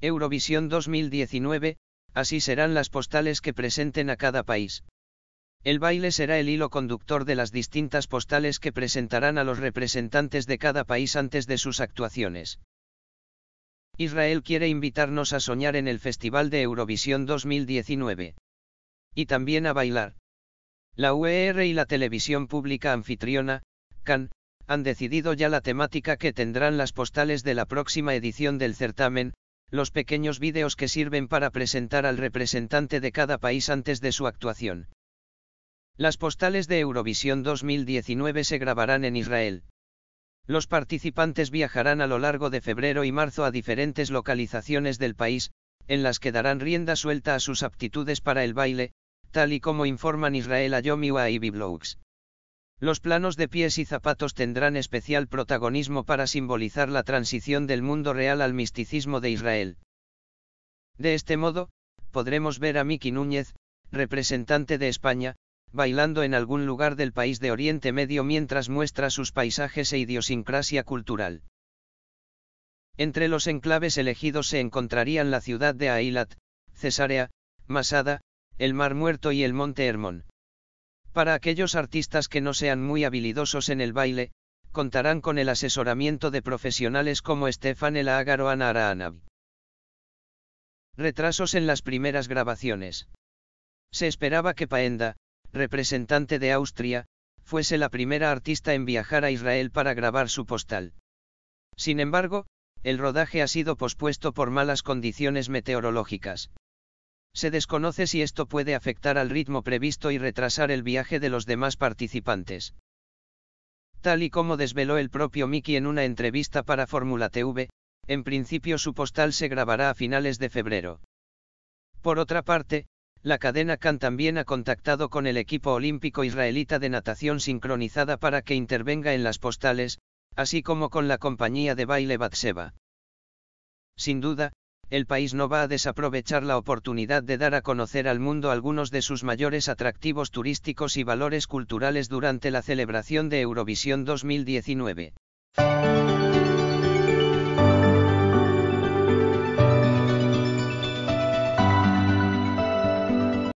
Eurovisión 2019, así serán las postales que presenten a cada país. El baile será el hilo conductor de las distintas postales que presentarán a los representantes de cada país antes de sus actuaciones. Israel quiere invitarnos a soñar en el Festival de Eurovisión 2019. Y también a bailar. La UER y la televisión pública anfitriona, CAN, han decidido ya la temática que tendrán las postales de la próxima edición del certamen, los pequeños vídeos que sirven para presentar al representante de cada país antes de su actuación. Las postales de Eurovisión 2019 se grabarán en Israel. Los participantes viajarán a lo largo de febrero y marzo a diferentes localizaciones del país, en las que darán rienda suelta a sus aptitudes para el baile, tal y como informan Israel Yomiwa y Biblogs. Los planos de pies y zapatos tendrán especial protagonismo para simbolizar la transición del mundo real al misticismo de Israel. De este modo, podremos ver a Miki Núñez, representante de España, bailando en algún lugar del país de Oriente Medio mientras muestra sus paisajes e idiosincrasia cultural. Entre los enclaves elegidos se encontrarían la ciudad de Ailat, Cesarea, Masada, el Mar Muerto y el Monte Hermón. Para aquellos artistas que no sean muy habilidosos en el baile, contarán con el asesoramiento de profesionales como Estefan Ágaro o Ana Retrasos en las primeras grabaciones. Se esperaba que Paenda, representante de Austria, fuese la primera artista en viajar a Israel para grabar su postal. Sin embargo, el rodaje ha sido pospuesto por malas condiciones meteorológicas. Se desconoce si esto puede afectar al ritmo previsto y retrasar el viaje de los demás participantes. Tal y como desveló el propio Mickey en una entrevista para Fórmula TV, en principio su postal se grabará a finales de febrero. Por otra parte, la cadena Khan también ha contactado con el equipo olímpico israelita de natación sincronizada para que intervenga en las postales, así como con la compañía de baile Batseba. Sin duda, el país no va a desaprovechar la oportunidad de dar a conocer al mundo algunos de sus mayores atractivos turísticos y valores culturales durante la celebración de Eurovisión 2019.